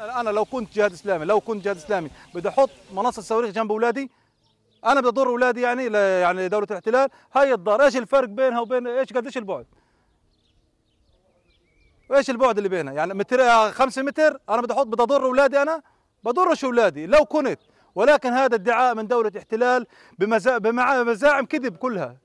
انا لو كنت جهاد اسلامي لو كنت جهاد اسلامي بدي احط منصه صواريخ جنب اولادي انا بدي اضر اولادي يعني يعني دوله الاحتلال هاي الدار ايش الفرق بينها وبين ايش قديش البعد ايش البعد اللي بينها يعني متر 5 آه، متر انا بدي احط بدي اضر اولادي انا بضرش اولادي لو كنت ولكن هذا ادعاء من دوله احتلال بمزا... بمزاعم كذب كلها